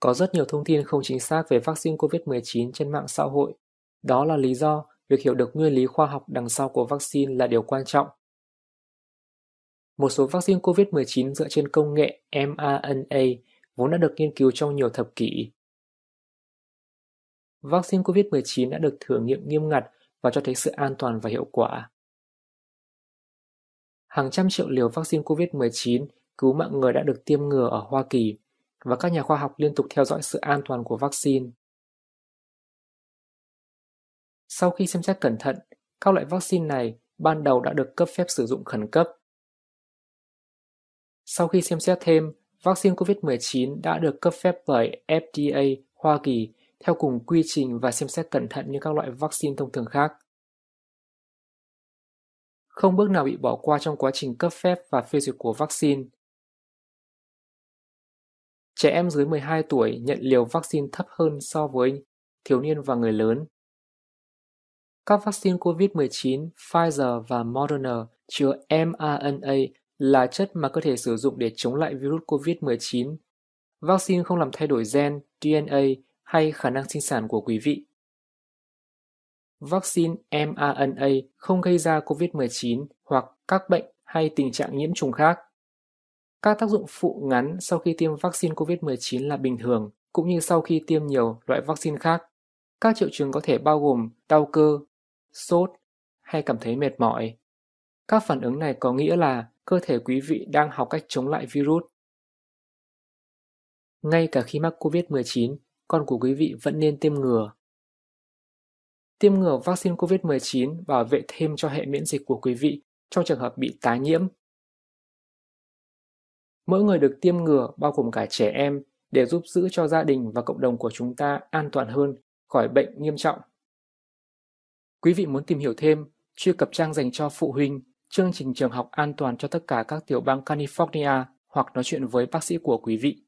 Có rất nhiều thông tin không chính xác về vaccine COVID-19 trên mạng xã hội. Đó là lý do việc hiểu được nguyên lý khoa học đằng sau của vaccine là điều quan trọng. Một số vaccine COVID-19 dựa trên công nghệ mRNA vốn đã được nghiên cứu trong nhiều thập kỷ. Vaccine COVID-19 đã được thử nghiệm nghiêm ngặt và cho thấy sự an toàn và hiệu quả. Hàng trăm triệu liều vaccine COVID-19 cứu mạng người đã được tiêm ngừa ở Hoa Kỳ và các nhà khoa học liên tục theo dõi sự an toàn của vaccine. Sau khi xem xét cẩn thận, các loại vaccine này ban đầu đã được cấp phép sử dụng khẩn cấp. Sau khi xem xét thêm, vaccine COVID-19 đã được cấp phép bởi FDA Hoa Kỳ theo cùng quy trình và xem xét cẩn thận như các loại vaccine thông thường khác. Không bước nào bị bỏ qua trong quá trình cấp phép và phê duyệt của vaccine. Trẻ em dưới 12 tuổi nhận liều vaccine thấp hơn so với thiếu niên và người lớn. Các vaccine COVID-19, Pfizer và Moderna chứa mRNA là chất mà cơ thể sử dụng để chống lại virus COVID-19. Vaccine không làm thay đổi gen, DNA hay khả năng sinh sản của quý vị. Vaccine mRNA không gây ra COVID-19 hoặc các bệnh hay tình trạng nhiễm trùng khác. Các tác dụng phụ ngắn sau khi tiêm vaccine COVID-19 là bình thường, cũng như sau khi tiêm nhiều loại vaccine khác. Các triệu chứng có thể bao gồm đau cơ, sốt hay cảm thấy mệt mỏi. Các phản ứng này có nghĩa là cơ thể quý vị đang học cách chống lại virus. Ngay cả khi mắc COVID-19, con của quý vị vẫn nên tiêm ngừa. Tiêm ngừa vaccine COVID-19 bảo vệ thêm cho hệ miễn dịch của quý vị trong trường hợp bị tái nhiễm mỗi người được tiêm ngừa bao gồm cả trẻ em để giúp giữ cho gia đình và cộng đồng của chúng ta an toàn hơn khỏi bệnh nghiêm trọng. Quý vị muốn tìm hiểu thêm, truy cập trang dành cho phụ huynh, chương trình trường học an toàn cho tất cả các tiểu bang California hoặc nói chuyện với bác sĩ của quý vị.